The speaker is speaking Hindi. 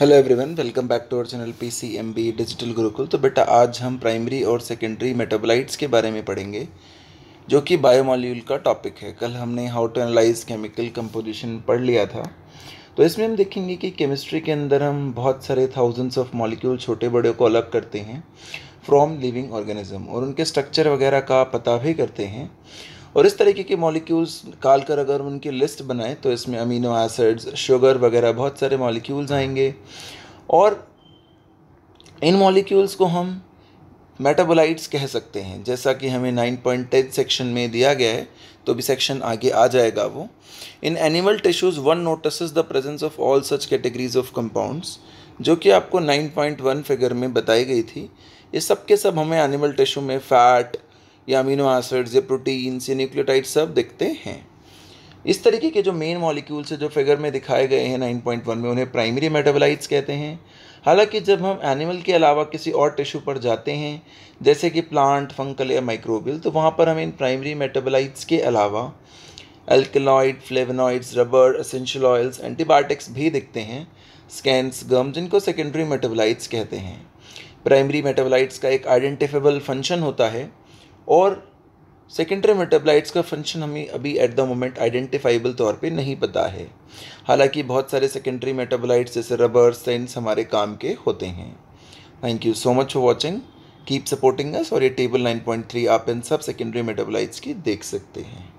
hello everyone welcome back to our channel P C M B digital Gurukul तो बेटा आज हम प्राइमरी और सेकेंडरी मेटाबोलाइट्स के बारे में पढ़ेंगे जो कि बायोमोल्यूल का टॉपिक है कल हमने how to analyse chemical composition पढ़ लिया था तो इसमें हम देखेंगे कि केमिस्ट्री के अंदर हम बहुत सारे थाउजेंड्स ऑफ मॉलिक्यूल छोटे बड़े को अलग करते हैं फ्रॉम लिविंग ऑर्गेनिज्म और उनके स्ट्रक्चर वगैरह का पता भी करते हैं और इस तरीके के मॉलिक्यूल्स काल कर अगर उनकी लिस्ट बनाएं तो इसमें अमीनो एसिड्स शुगर वगैरह बहुत सारे मॉलिक्यूल्स आएंगे और इन मॉलिक्यूल्स को हम मेटाबोलाइट्स कह सकते हैं जैसा कि हमें 9.10 सेक्शन में दिया गया है तो भी सेक्शन आगे आ जाएगा वो in animal tissues one notice the presence of all such categories of compounds जो कि आपको 9.1 फिगर में बताई गई थी ये सब के सब हमें एनिमल टिश्यू में फैट या अमीनो एसिड्स या प्रोटीन्स या न्यूक्लियोटाइड सब दिखते हैं इस तरीके के जो मेन मॉलिक्यूल्स जो फिगर में दिखाए गए हैं 9.1 में उन्हें प्राइमरी मेटाबोलाइट्स कहते हैं हालांकि जब हम एनिमल के अलावा किसी और टिश्यू पर जाते हैं जैसे कि प्लांट फंकल या माइक्रोबियल तो वहाँ पर हमें इन प्राइमरी मेटाबोलाइट्स के अलावा alkaloid flavonoids rubber essential oils antibiotics भी दिखते हैं स्कैंस गम जिनको सेकेंडरी मेटाबोलाइट्स कहते हैं प्राइमरी मेटाबोलाइट्स का एक आइडेंटिफेबल फंक्शन होता है और सेकेंडरी मेटाबलाइट्स का फंक्शन हमें अभी एट द मोमेंट आइडेंटिफाइबल तौर पे नहीं पता है हालांकि बहुत सारे सेकेंडरी मेटाबलाइट्स जैसे रबर सेंस हमारे काम के होते हैं thank you so much for watching keep supporting us और ये टेबल 9.3 आप इन सब सेकेंडरी मेटाबलाइट्स की देख सकते हैं